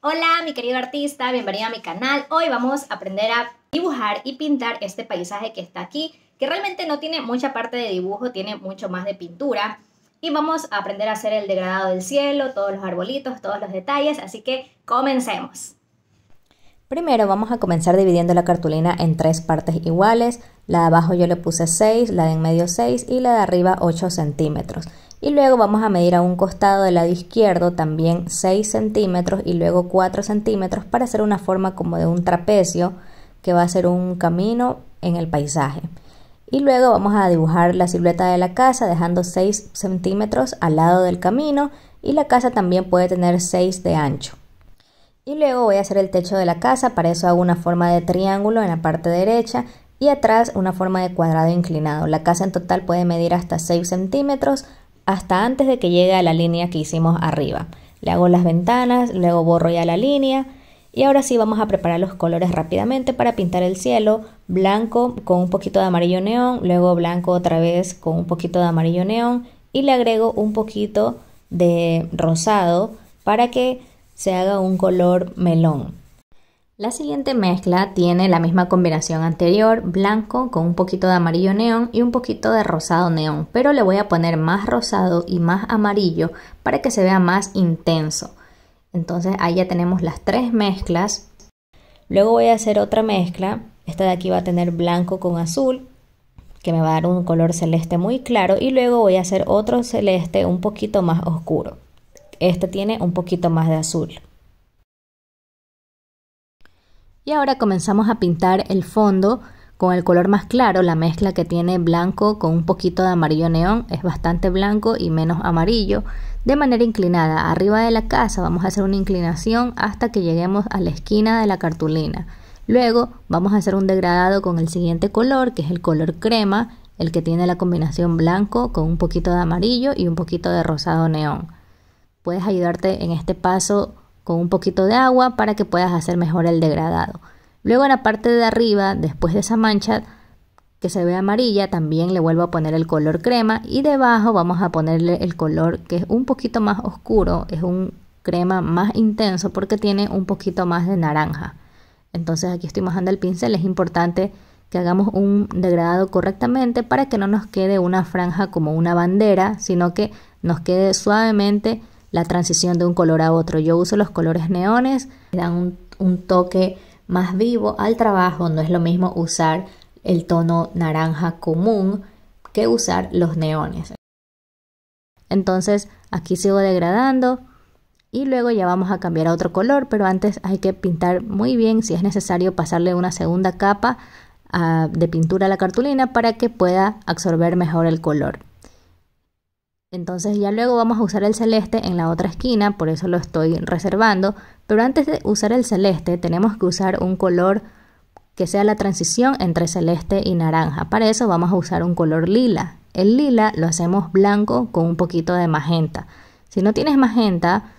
Hola, mi querido artista, bienvenido a mi canal. Hoy vamos a aprender a dibujar y pintar este paisaje que está aquí, que realmente no tiene mucha parte de dibujo, tiene mucho más de pintura. Y vamos a aprender a hacer el degradado del cielo, todos los arbolitos, todos los detalles, así que comencemos. Primero vamos a comenzar dividiendo la cartulina en tres partes iguales. La de abajo yo le puse 6, la de en medio 6 y la de arriba 8 centímetros y luego vamos a medir a un costado del lado izquierdo también 6 centímetros y luego 4 centímetros para hacer una forma como de un trapecio que va a ser un camino en el paisaje y luego vamos a dibujar la silueta de la casa dejando 6 centímetros al lado del camino y la casa también puede tener 6 de ancho y luego voy a hacer el techo de la casa para eso hago una forma de triángulo en la parte derecha y atrás una forma de cuadrado inclinado la casa en total puede medir hasta 6 centímetros hasta antes de que llegue a la línea que hicimos arriba. Le hago las ventanas, luego borro ya la línea y ahora sí vamos a preparar los colores rápidamente para pintar el cielo. Blanco con un poquito de amarillo neón, luego blanco otra vez con un poquito de amarillo neón y le agrego un poquito de rosado para que se haga un color melón. La siguiente mezcla tiene la misma combinación anterior, blanco con un poquito de amarillo neón y un poquito de rosado neón, pero le voy a poner más rosado y más amarillo para que se vea más intenso. Entonces ahí ya tenemos las tres mezclas. Luego voy a hacer otra mezcla, esta de aquí va a tener blanco con azul, que me va a dar un color celeste muy claro, y luego voy a hacer otro celeste un poquito más oscuro. Este tiene un poquito más de azul. Y ahora comenzamos a pintar el fondo con el color más claro, la mezcla que tiene blanco con un poquito de amarillo neón, es bastante blanco y menos amarillo, de manera inclinada. Arriba de la casa vamos a hacer una inclinación hasta que lleguemos a la esquina de la cartulina. Luego vamos a hacer un degradado con el siguiente color, que es el color crema, el que tiene la combinación blanco con un poquito de amarillo y un poquito de rosado neón. Puedes ayudarte en este paso con un poquito de agua para que puedas hacer mejor el degradado. Luego en la parte de arriba, después de esa mancha que se ve amarilla, también le vuelvo a poner el color crema y debajo vamos a ponerle el color que es un poquito más oscuro, es un crema más intenso porque tiene un poquito más de naranja. Entonces aquí estoy mojando el pincel, es importante que hagamos un degradado correctamente para que no nos quede una franja como una bandera, sino que nos quede suavemente la transición de un color a otro. Yo uso los colores neones, dan un, toque más vivo al trabajo. No es lo mismo usar el tono naranja común que usar los neones. Entonces aquí sigo degradando y luego ya vamos a cambiar a otro color, pero antes hay que pintar muy bien, si es necesario pasarle una segunda capa ah, de pintura a la cartulina para que pueda absorber mejor el color. Entonces ya luego vamos a usar el celeste en la otra esquina, por eso lo estoy reservando. Pero antes de usar el celeste tenemos que usar un color que sea la transición entre celeste y naranja. Para eso vamos a usar un color lila. El lila lo hacemos blanco con un poquito de magenta. Si no tienes magenta,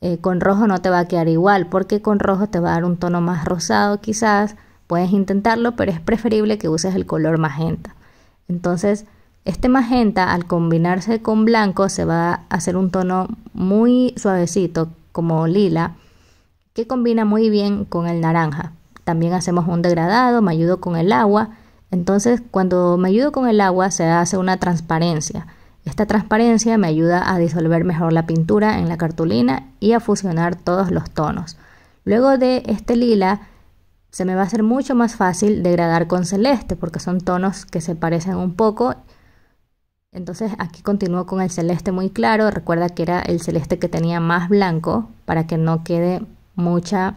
eh, con rojo no te va a quedar igual, porque con rojo te va a dar un tono más rosado quizás. Puedes intentarlo, pero es preferible que uses el color magenta. Entonces este magenta al combinarse con blanco se va a hacer un tono muy suavecito como lila que combina muy bien con el naranja. También hacemos un degradado, me ayudo con el agua. Entonces cuando me ayudo con el agua se hace una transparencia. Esta transparencia me ayuda a disolver mejor la pintura en la cartulina y a fusionar todos los tonos. Luego de este lila se me va a hacer mucho más fácil degradar con celeste porque son tonos que se parecen un poco entonces aquí continúo con el celeste muy claro. Recuerda que era el celeste que tenía más blanco para que no quede mucha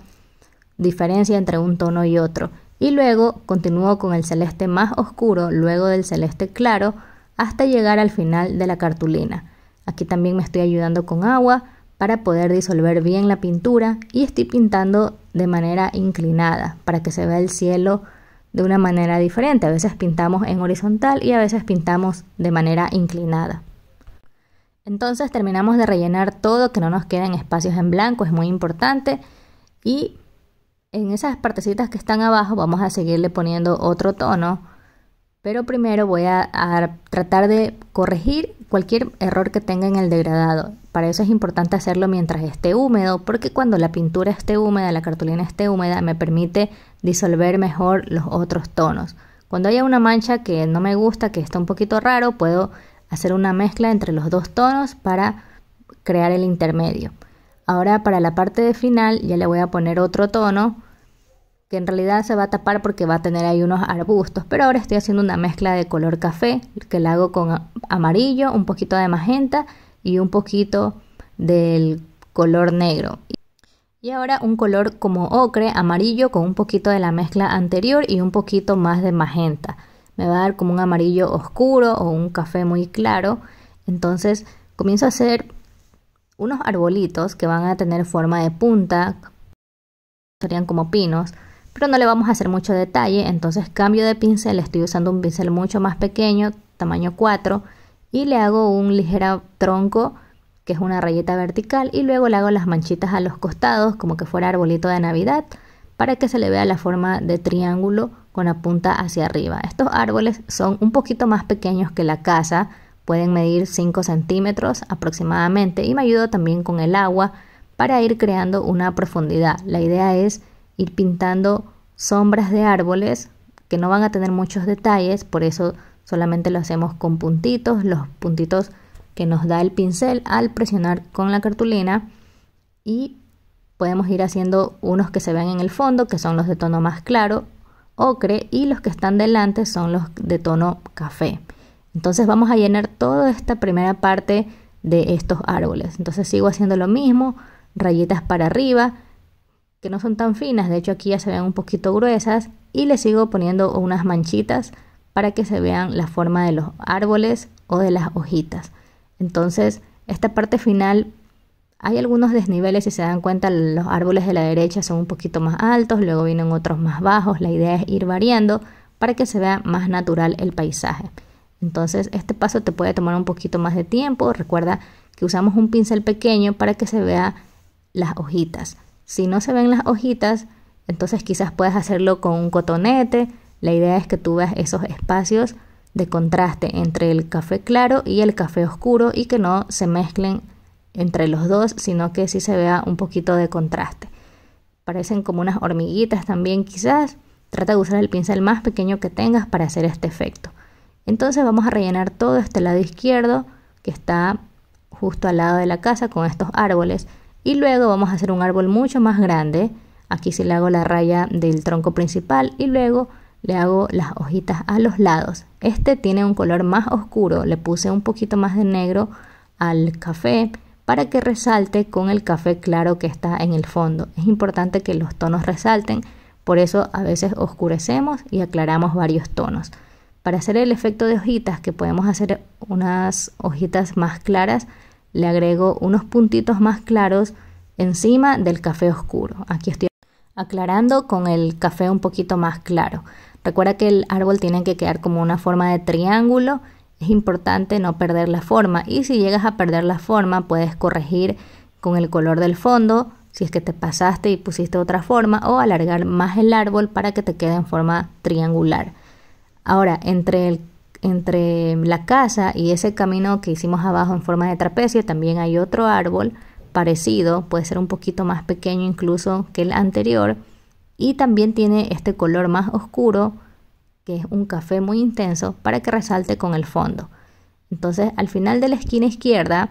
diferencia entre un tono y otro. Y luego continúo con el celeste más oscuro, luego del celeste claro, hasta llegar al final de la cartulina. Aquí también me estoy ayudando con agua para poder disolver bien la pintura y estoy pintando de manera inclinada para que se vea el cielo de una manera diferente. A veces pintamos en horizontal y a veces pintamos de manera inclinada. Entonces terminamos de rellenar todo, que no nos queden espacios en blanco, es muy importante. Y en esas partecitas que están abajo vamos a seguirle poniendo otro tono, pero primero voy a, tratar de corregir cualquier error que tenga en el degradado. Para eso es importante hacerlo mientras esté húmedo, porque cuando la pintura esté húmeda, la cartulina esté húmeda, me permite disolver mejor los otros tonos. Cuando haya una mancha que no me gusta, que está un poquito raro, puedo hacer una mezcla entre los dos tonos para crear el intermedio. Ahora para la parte de final ya le voy a poner otro tono que en realidad se va a tapar porque va a tener ahí unos arbustos, pero ahora estoy haciendo una mezcla de color café que la hago con amarillo, un poquito de magenta y un poquito del color negro. Y ahora un color como ocre, amarillo, con un poquito de la mezcla anterior y un poquito más de magenta. Me va a dar como un amarillo oscuro o un café muy claro. Entonces comienzo a hacer unos arbolitos que van a tener forma de punta. Serían como pinos pero no le vamos a hacer mucho detalle, entonces cambio de pincel, estoy usando un pincel mucho más pequeño, tamaño 4, y le hago un ligero tronco, que es una rayeta vertical, y luego le hago las manchitas a los costados, como que fuera arbolito de Navidad, para que se le vea la forma de triángulo con la punta hacia arriba. Estos árboles son un poquito más pequeños que la casa, pueden medir 5 centímetros aproximadamente, y me ayudo también con el agua para ir creando una profundidad. La idea es ir pintando sombras de árboles que no van a tener muchos detalles, por eso solamente lo hacemos con puntitos, los puntitos que nos da el pincel al presionar con la cartulina y podemos ir haciendo unos que se ven en el fondo, que son los de tono más claro, ocre, y los que están delante son los de tono café. Entonces vamos a llenar toda esta primera parte de estos árboles. Entonces sigo haciendo lo mismo, rayitas para arriba, que no son tan finas, de hecho aquí ya se ven un poquito gruesas y le sigo poniendo unas manchitas para que se vean la forma de los árboles o de las hojitas. Entonces, esta parte final hay algunos desniveles, si se dan cuenta, los árboles de la derecha son un poquito más altos, luego vienen otros más bajos. La idea es ir variando para que se vea más natural el paisaje. Entonces, este paso te puede tomar un poquito más de tiempo. Recuerda que usamos un pincel pequeño para que se vea las hojitas. Si no se ven las hojitas, entonces quizás puedes hacerlo con un cotonete. La idea es que tú veas esos espacios de contraste entre el café claro y el café oscuro y que no se mezclen entre los dos, sino que sí se vea un poquito de contraste. Parecen como unas hormiguitas también quizás. Trata de usar el pincel más pequeño que tengas para hacer este efecto. Entonces vamos a rellenar todo este lado izquierdo que está justo al lado de la casa con estos árboles. Y luego vamos a hacer un árbol mucho más grande. Aquí sí le hago la raya del tronco principal y luego le hago las hojitas a los lados. Este tiene un color más oscuro, le puse un poquito más de negro al café para que resalte con el café claro que está en el fondo. Es importante que los tonos resalten, por eso a veces oscurecemos y aclaramos varios tonos. Para hacer el efecto de hojitas, que podemos hacer unas hojitas más claras, le agrego unos puntitos más claros encima del café oscuro. Aquí estoy aclarando con el café un poquito más claro. Recuerda que el árbol tiene que quedar como una forma de triángulo. Es importante no perder la forma y si llegas a perder la forma puedes corregir con el color del fondo si es que te pasaste y pusiste otra forma o alargar más el árbol para que te quede en forma triangular. Ahora, entre el entre la casa y ese camino que hicimos abajo en forma de trapecio también hay otro árbol parecido, puede ser un poquito más pequeño incluso que el anterior y también tiene este color más oscuro que es un café muy intenso para que resalte con el fondo. Entonces al final de la esquina izquierda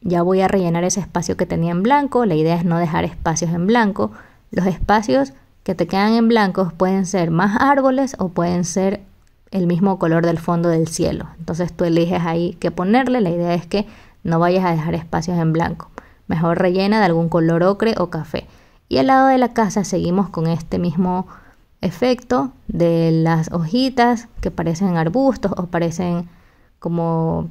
ya voy a rellenar ese espacio que tenía en blanco, la idea es no dejar espacios en blanco, los espacios que te quedan en blanco pueden ser más árboles o pueden ser el mismo color del fondo del cielo. Entonces tú eliges ahí qué ponerle. La idea es que no vayas a dejar espacios en blanco. Mejor rellena de algún color ocre o café. Y al lado de la casa seguimos con este mismo efecto de las hojitas que parecen arbustos o parecen como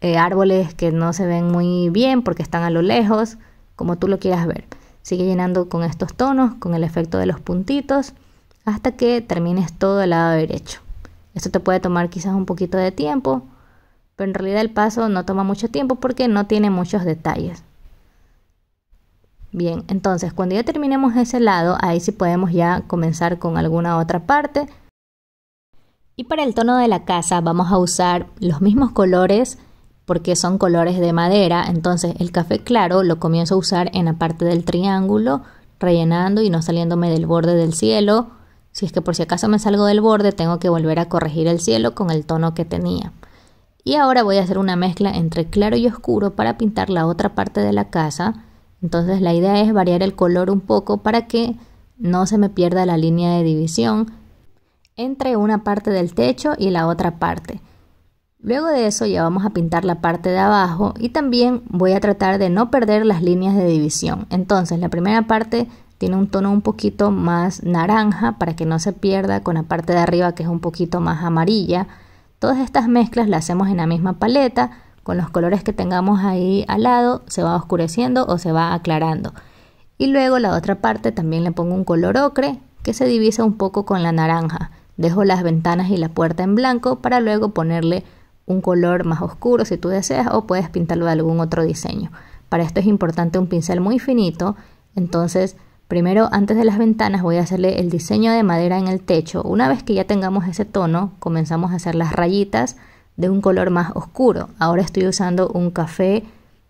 eh, árboles que no se ven muy bien porque están a lo lejos, como tú lo quieras ver. Sigue llenando con estos tonos, con el efecto de los puntitos, hasta que termines todo el lado derecho. Esto te puede tomar quizás un poquito de tiempo, pero en realidad el paso no toma mucho tiempo porque no tiene muchos detalles. Bien, entonces cuando ya terminemos ese lado, ahí sí podemos ya comenzar con alguna otra parte. Y para el tono de la casa vamos a usar los mismos colores porque son colores de madera, entonces el café claro lo comienzo a usar en la parte del triángulo, rellenando y no saliéndome del borde del cielo. Si es que por si acaso me salgo del borde, tengo que volver a corregir el cielo con el tono que tenía. Y ahora voy a hacer una mezcla entre claro y oscuro para pintar la otra parte de la casa. Entonces la idea es variar el color un poco para que no se me pierda la línea de división entre una parte del techo y la otra parte. Luego de eso ya vamos a pintar la parte de abajo y también voy a tratar de no perder las líneas de división. Entonces la primera parte tiene un tono un poquito más naranja para que no se pierda con la parte de arriba que es un poquito más amarilla. Todas estas mezclas las hacemos en la misma paleta, con los colores que tengamos ahí al lado se va oscureciendo o se va aclarando. Y luego la otra parte también le pongo un color ocre que se divisa un poco con la naranja. Dejo las ventanas y la puerta en blanco para luego ponerle un color más oscuro si tú deseas o puedes pintarlo de algún otro diseño. Para esto es importante un pincel muy finito, entonces Primero, antes de las ventanas, voy a hacerle el diseño de madera en el techo. Una vez que ya tengamos ese tono, comenzamos a hacer las rayitas de un color más oscuro. Ahora estoy usando un café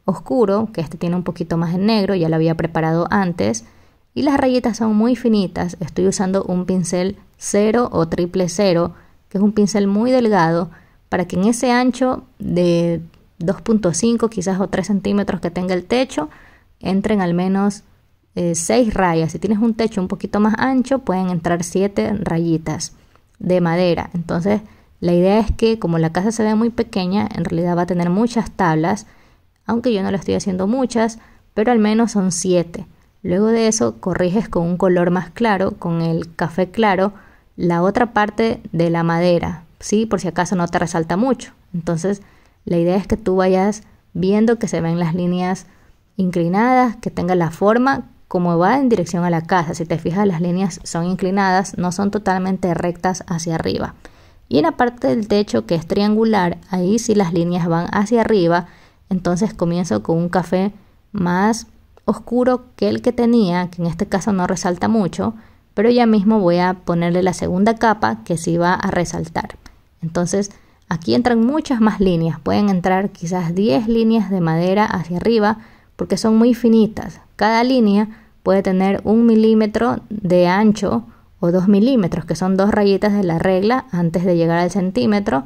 oscuro, que este tiene un poquito más de negro, ya lo había preparado antes. Y las rayitas son muy finitas. Estoy usando un pincel 0 o triple 0, que es un pincel muy delgado, para que en ese ancho de 2.5 quizás o 3 centímetros que tenga el techo, entren al menos 6 eh, seis rayas. Si tienes un techo un poquito más ancho, pueden entrar siete rayitas de madera. Entonces, la idea es que como la casa se ve muy pequeña, en realidad va a tener muchas tablas, aunque yo no lo estoy haciendo muchas, pero al menos son siete. Luego de eso, corriges con un color más claro, con el café claro, la otra parte de la madera, ¿sí? Por si acaso no te resalta mucho. Entonces, la idea es que tú vayas viendo que se ven las líneas inclinadas, que tenga la forma como va en dirección a la casa. Si te fijas, las líneas son inclinadas, no son totalmente rectas hacia arriba. Y en la parte del techo que es triangular, ahí si las líneas van hacia arriba, entonces comienzo con un café más oscuro que el que tenía, que en este caso no resalta mucho, pero ya mismo voy a ponerle la segunda capa que sí va a resaltar. Entonces aquí entran muchas más líneas, pueden entrar quizás 10 líneas de madera hacia arriba porque son muy finitas, cada línea puede tener un milímetro de ancho o dos milímetros, que son dos rayitas de la regla antes de llegar al centímetro.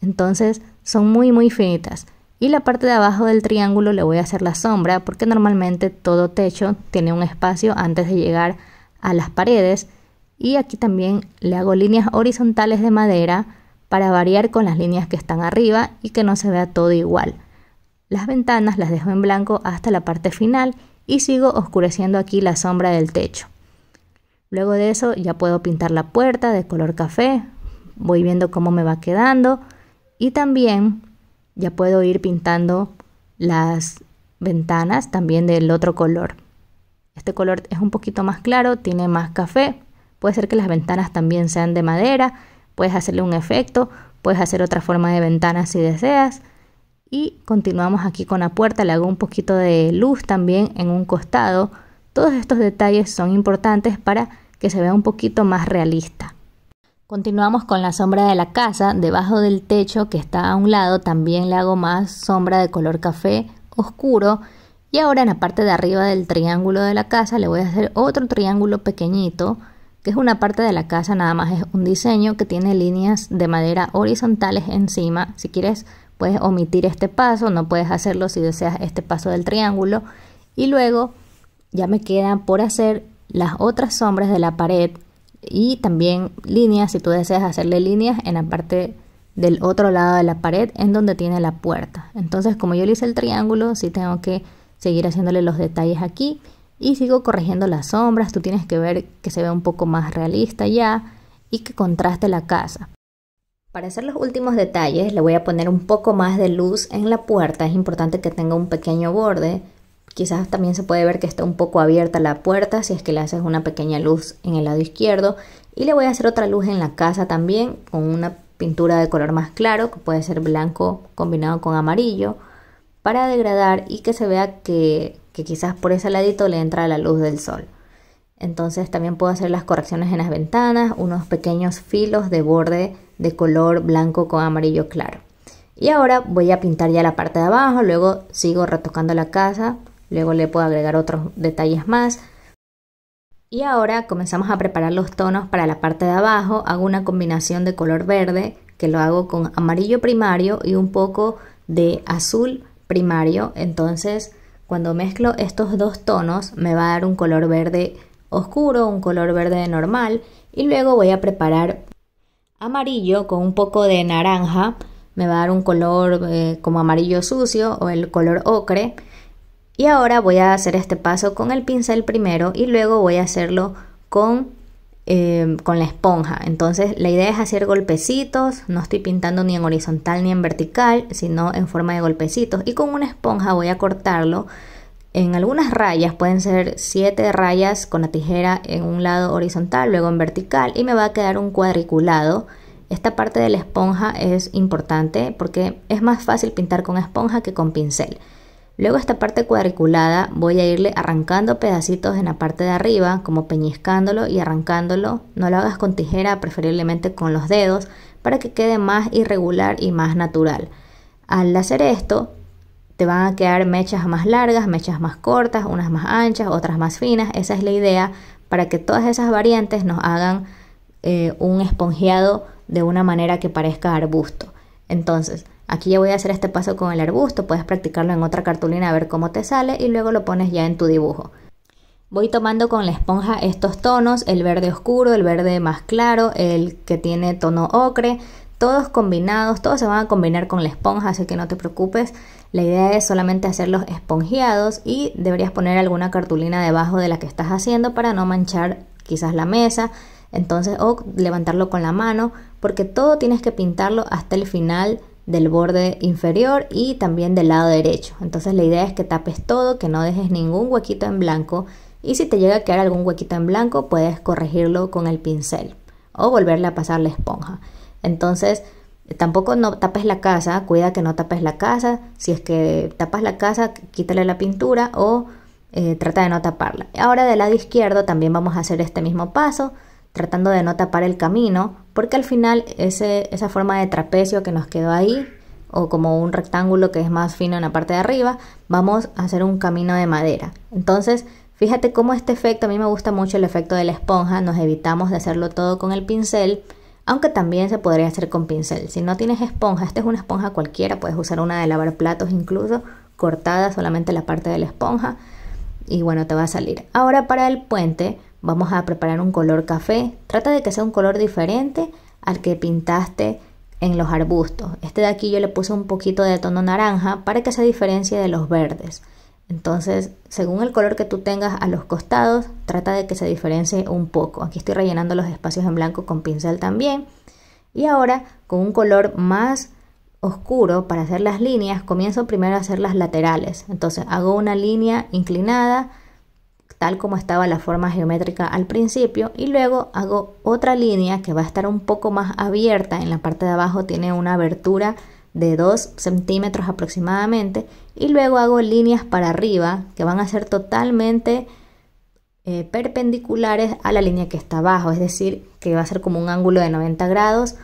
Entonces son muy muy finitas. Y la parte de abajo del triángulo le voy a hacer la sombra porque normalmente todo techo tiene un espacio antes de llegar a las paredes. Y aquí también le hago líneas horizontales de madera para variar con las líneas que están arriba y que no se vea todo igual. Las ventanas las dejo en blanco hasta la parte final y sigo oscureciendo aquí la sombra del techo. Luego de eso ya puedo pintar la puerta de color café, voy viendo cómo me va quedando y también ya puedo ir pintando las ventanas también del otro color. Este color es un poquito más claro, tiene más café, puede ser que las ventanas también sean de madera, puedes hacerle un efecto, puedes hacer otra forma de ventana si deseas y continuamos aquí con la puerta, le hago un poquito de luz también en un costado. Todos estos detalles son importantes para que se vea un poquito más realista. Continuamos con la sombra de la casa, debajo del techo que está a un lado también le hago más sombra de color café oscuro y ahora en la parte de arriba del triángulo de la casa le voy a hacer otro triángulo pequeñito que es una parte de la casa nada más es un diseño que tiene líneas de madera horizontales encima. Si quieres Puedes omitir este paso, no puedes hacerlo si deseas este paso del triángulo. Y luego ya me quedan por hacer las otras sombras de la pared y también líneas, si tú deseas hacerle líneas en la parte del otro lado de la pared en donde tiene la puerta. Entonces, como yo le hice el triángulo, sí tengo que seguir haciéndole los detalles aquí y sigo corrigiendo las sombras. Tú tienes que ver que se vea un poco más realista ya y que contraste la casa. Para hacer los últimos detalles le voy a poner un poco más de luz en la puerta, es importante que tenga un pequeño borde, quizás también se puede ver que está un poco abierta la puerta si es que le haces una pequeña luz en el lado izquierdo y le voy a hacer otra luz en la casa también con una pintura de color más claro que puede ser blanco combinado con amarillo para degradar y que se vea que, quizás por ese ladito le entra la luz del sol. Entonces también puedo hacer las correcciones en las ventanas, unos pequeños filos de borde de color blanco con amarillo claro. Y ahora voy a pintar ya la parte de abajo, luego sigo retocando la casa, luego le puedo agregar otros detalles más. Y ahora comenzamos a preparar los tonos para la parte de abajo, hago una combinación de color verde que lo hago con amarillo primario y un poco de azul primario, entonces cuando mezclo estos dos tonos me va a dar un color verde oscuro, un color verde normal y luego voy a preparar amarillo con un poco de naranja, me va a dar un color eh, como amarillo sucio o el color ocre. Y ahora voy a hacer este paso con el pincel primero y luego voy a hacerlo con, em, con la esponja. Entonces la idea es hacer golpecitos, no estoy pintando ni en horizontal ni en vertical, sino en forma de golpecitos. Y con una esponja voy a cortarlo en algunas rayas pueden ser 7 rayas con la tijera en un lado horizontal, luego en vertical y me va a quedar un cuadriculado. Esta parte de la esponja es importante porque es más fácil pintar con esponja que con pincel. Luego esta parte cuadriculada voy a irle arrancando pedacitos en la parte de arriba, como peñiscándolo y arrancándolo. No lo hagas con tijera, preferiblemente con los dedos, para que quede más irregular y más natural. Al hacer esto, te van a quedar mechas más largas, mechas más cortas, unas más anchas, otras más finas. Esa es la idea para que todas esas variantes nos hagan eh, un esponjeado de una manera que parezca arbusto. Entonces, aquí ya voy a hacer este paso con el arbusto, puedes practicarlo en otra cartulina a ver cómo te sale y luego lo pones ya en tu dibujo. Voy tomando con la esponja estos tonos, el verde oscuro, el verde más claro, el que tiene tono ocre, todos combinados, todos se van a combinar con la esponja, así que no te preocupes. La idea es solamente hacerlos esponjeados y deberías poner alguna cartulina debajo de la que estás haciendo para no manchar quizás la mesa, entonces o levantarlo con la mano, porque todo tienes que pintarlo hasta el final del borde inferior y también del lado derecho. Entonces la idea es que tapes todo, que no dejes ningún huequito en blanco y si te llega a quedar algún huequito en blanco puedes corregirlo con el pincel o volverle a pasar la esponja. Entonces, tampoco no tapes la casa, cuida que no tapes la casa, si es que tapas la casa, quítale la pintura o eh, trata de no taparla. Ahora del lado izquierdo también vamos a hacer este mismo paso, tratando de no tapar el camino, porque al final esa forma de trapecio que nos quedó ahí, o como un rectángulo que es más fino en la parte de arriba, vamos a hacer un camino de madera. Entonces, fíjate cómo este efecto, a mí me gusta mucho el efecto de la esponja, nos evitamos de hacerlo todo con el pincel, aunque también se podría hacer con pincel. Si no tienes esponja, esta es una esponja cualquiera, puedes usar una de lavar platos incluso, cortada solamente la parte de la esponja y bueno, te va a salir. Ahora para el puente vamos a preparar un color café. Trata de que sea un color diferente al que pintaste en los arbustos. Este de aquí yo le puse un poquito de tono naranja para que se diferencie de los verdes. Entonces, según el color que tú tengas a los costados, trata de que se diferencie un poco. Aquí estoy rellenando los espacios en blanco con pincel también. Y ahora, con un color más oscuro para hacer las líneas, comienzo primero a hacer las laterales. Entonces, hago una línea inclinada, tal como estaba la forma geométrica al principio, y luego hago otra línea que va a estar un poco más abierta. En la parte de abajo tiene una abertura de 2 centímetros aproximadamente y luego hago líneas para arriba que van a ser totalmente eh, perpendiculares a la línea que está abajo, es decir, que va a ser como un ángulo de 90 grados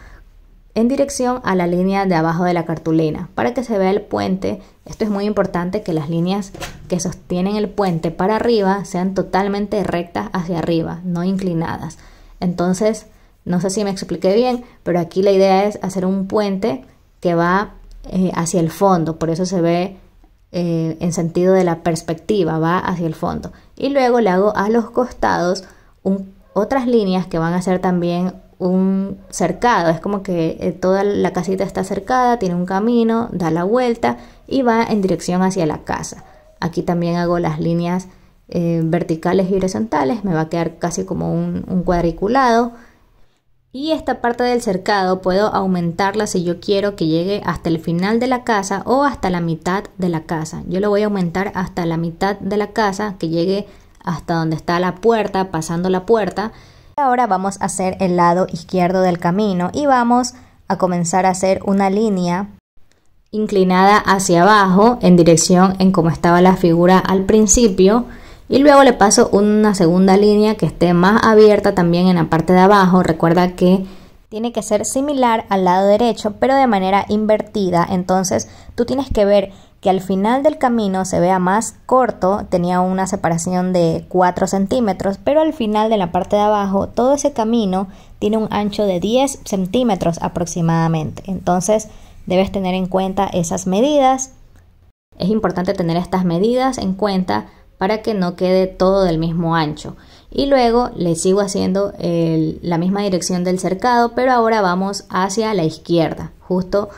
en dirección a la línea de abajo de la cartulina para que se vea el puente. Esto es muy importante que las líneas que sostienen el puente para arriba sean totalmente rectas hacia arriba, no inclinadas. Entonces, no sé si me expliqué bien, pero aquí la idea es hacer un puente que va eh, hacia el fondo, por eso se ve eh, en sentido de la perspectiva, va hacia el fondo. Y luego le hago a los costados otras líneas que van a ser también un cercado, es como que eh, toda la casita está cercada, tiene un camino, da la vuelta y va en dirección hacia la casa. Aquí también hago las líneas verticales y horizontales, me va a quedar casi como un cuadriculado y esta parte del cercado puedo aumentarla si yo quiero que llegue hasta el final de la casa o hasta la mitad de la casa. Yo lo voy a aumentar hasta la mitad de la casa, que llegue hasta donde está la puerta, pasando la puerta. Ahora vamos a hacer el lado izquierdo del camino y vamos a comenzar a hacer una línea inclinada hacia abajo en dirección en como estaba la figura al principio y luego le paso una segunda línea que esté más abierta también en la parte de abajo. Recuerda que tiene que ser similar al lado derecho pero de manera invertida. Entonces tú tienes que ver que al final del camino se vea más corto, tenía una separación de 4 centímetros, pero al final de la parte de abajo todo ese camino tiene un ancho de 10 centímetros aproximadamente. Entonces debes tener en cuenta esas medidas. Es importante tener estas medidas en cuenta para que no quede todo del mismo ancho y luego le sigo haciendo la misma dirección del cercado pero ahora vamos hacia la izquierda justo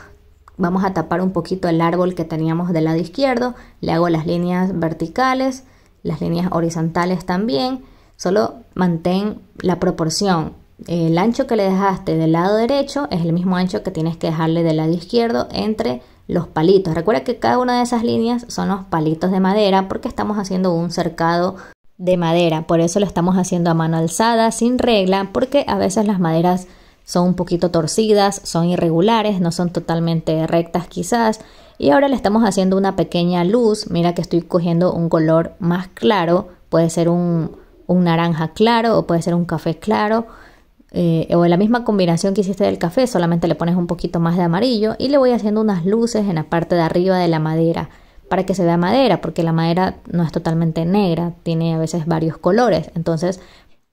vamos a tapar un poquito el árbol que teníamos del lado izquierdo le hago las líneas verticales las líneas horizontales también solo mantén la proporción el ancho que le dejaste del lado derecho es el mismo ancho que tienes que dejarle del lado izquierdo entre los palitos. Recuerda que cada una de esas líneas son los palitos de madera porque estamos haciendo un cercado de madera. Por eso lo estamos haciendo a mano alzada, sin regla, porque a veces las maderas son un poquito torcidas, son irregulares, no son totalmente rectas quizás. Y ahora le estamos haciendo una pequeña luz. Mira que estoy cogiendo un color más claro. Puede ser un, un naranja claro o puede ser un café claro. Eh, o la misma combinación que hiciste del café, solamente le pones un poquito más de amarillo y le voy haciendo unas luces en la parte de arriba de la madera para que se vea madera, porque la madera no es totalmente negra, tiene a veces varios colores, entonces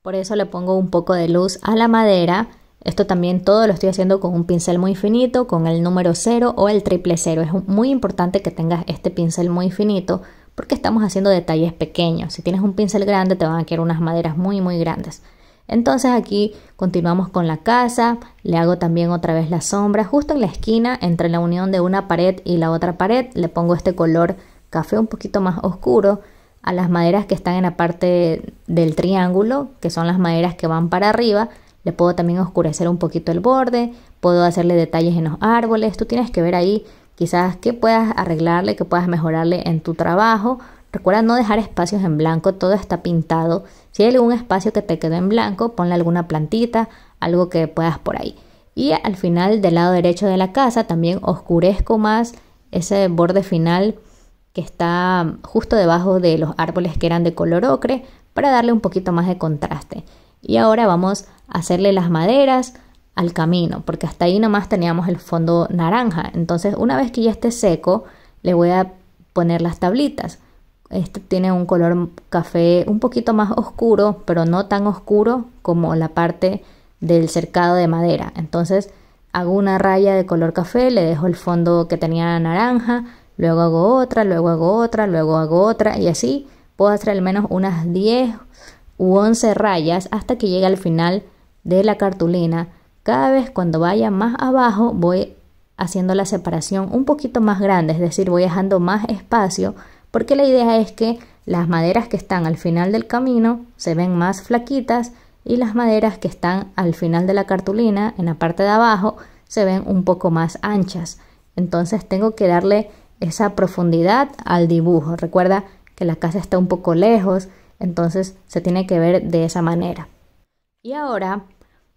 por eso le pongo un poco de luz a la madera. Esto también todo lo estoy haciendo con un pincel muy finito, con el número 0 o el triple 0. Es muy importante que tengas este pincel muy finito porque estamos haciendo detalles pequeños. Si tienes un pincel grande te van a quedar unas maderas muy muy grandes. Entonces aquí continuamos con la casa, le hago también otra vez la sombra, justo en la esquina, entre la unión de una pared y la otra pared, le pongo este color café un poquito más oscuro a las maderas que están en la parte del triángulo, que son las maderas que van para arriba, le puedo también oscurecer un poquito el borde, puedo hacerle detalles en los árboles, tú tienes que ver ahí quizás que puedas arreglarle, que puedas mejorarle en tu trabajo Recuerda no dejar espacios en blanco, todo está pintado. Si hay algún espacio que te quedó en blanco, ponle alguna plantita, algo que puedas por ahí. Y al final del lado derecho de la casa también oscurezco más ese borde final que está justo debajo de los árboles que eran de color ocre para darle un poquito más de contraste. Y ahora vamos a hacerle las maderas al camino, porque hasta ahí nomás teníamos el fondo naranja. Entonces, una vez que ya esté seco, le voy a poner las tablitas. Este tiene un color café un poquito más oscuro, pero no tan oscuro como la parte del cercado de madera. Entonces hago una raya de color café, le dejo el fondo que tenía naranja, luego hago otra, luego hago otra, luego hago otra y así puedo hacer al menos unas 10 u 11 rayas hasta que llegue al final de la cartulina. Cada vez cuando vaya más abajo voy haciendo la separación un poquito más grande, es decir, voy dejando más espacio porque la idea es que las maderas que están al final del camino se ven más flaquitas y las maderas que están al final de la cartulina, en la parte de abajo, se ven un poco más anchas. Entonces tengo que darle esa profundidad al dibujo. Recuerda que la casa está un poco lejos, entonces se tiene que ver de esa manera. Y ahora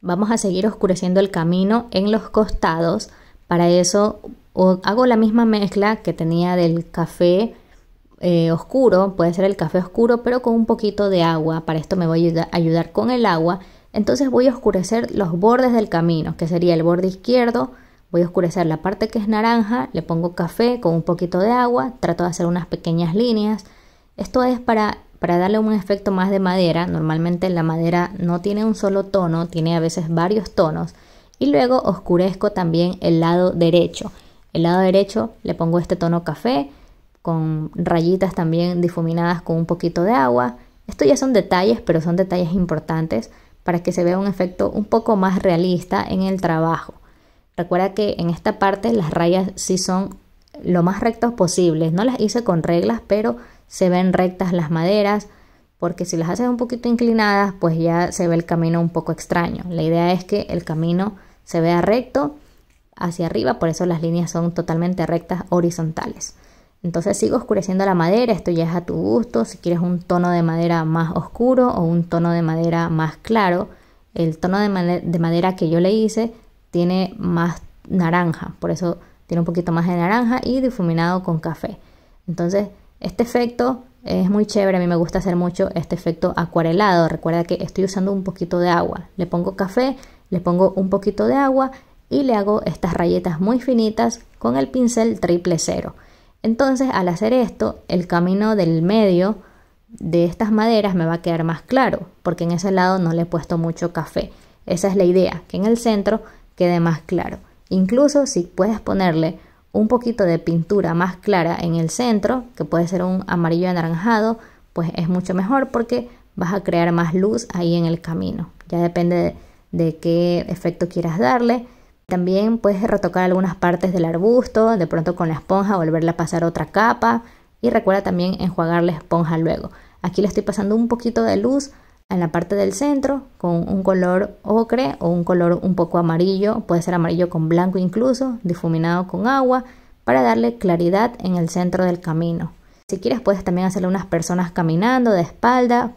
vamos a seguir oscureciendo el camino en los costados. Para eso hago la misma mezcla que tenía del café eh, oscuro, puede ser el café oscuro, pero con un poquito de agua. Para esto me voy a ayudar, ayudar con el agua. Entonces voy a oscurecer los bordes del camino, que sería el borde izquierdo. Voy a oscurecer la parte que es naranja, le pongo café con un poquito de agua, trato de hacer unas pequeñas líneas. Esto es para, para darle un efecto más de madera. Normalmente la madera no tiene un solo tono, tiene a veces varios tonos. Y luego oscurezco también el lado derecho. El lado derecho le pongo este tono café, con rayitas también difuminadas con un poquito de agua. Esto ya son detalles, pero son detalles importantes para que se vea un efecto un poco más realista en el trabajo. Recuerda que en esta parte las rayas sí son lo más rectas posibles. No las hice con reglas, pero se ven rectas las maderas, porque si las haces un poquito inclinadas, pues ya se ve el camino un poco extraño. La idea es que el camino se vea recto hacia arriba, por eso las líneas son totalmente rectas horizontales. Entonces sigo oscureciendo la madera, esto ya es a tu gusto, si quieres un tono de madera más oscuro o un tono de madera más claro. El tono de, madera, que yo le hice tiene más naranja, por eso tiene un poquito más de naranja y difuminado con café. Entonces este efecto es muy chévere, a mí me gusta hacer mucho este efecto acuarelado. Recuerda que estoy usando un poquito de agua. Le pongo café, le pongo un poquito de agua y le hago estas rayetas muy finitas con el pincel triple cero. Entonces, al hacer esto, el camino del medio de estas maderas me va a quedar más claro, porque en ese lado no le he puesto mucho café. Esa es la idea, que en el centro quede más claro. Incluso si puedes ponerle un poquito de pintura más clara en el centro, que puede ser un amarillo anaranjado, pues es mucho mejor porque vas a crear más luz ahí en el camino. Ya depende de, qué efecto quieras darle también puedes retocar algunas partes del arbusto, de pronto con la esponja volverla a pasar otra capa y recuerda también enjuagar la esponja luego. Aquí le estoy pasando un poquito de luz en la parte del centro con un color ocre o un color un poco amarillo, puede ser amarillo con blanco incluso, difuminado con agua, para darle claridad en el centro del camino. Si quieres puedes también hacerle unas personas caminando de espalda.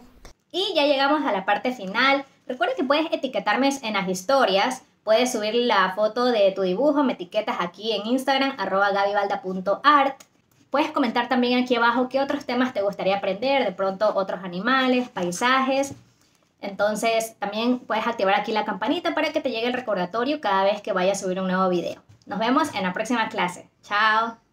Y ya llegamos a la parte final. Recuerda que puedes etiquetarme en las historias Puedes subir la foto de tu dibujo, me etiquetas aquí en Instagram, arroba gabivalda.art. Puedes comentar también aquí abajo qué otros temas te gustaría aprender, de pronto otros animales, paisajes. Entonces también puedes activar aquí la campanita para que te llegue el recordatorio cada vez que vaya a subir un nuevo video. Nos vemos en la próxima clase. Chao.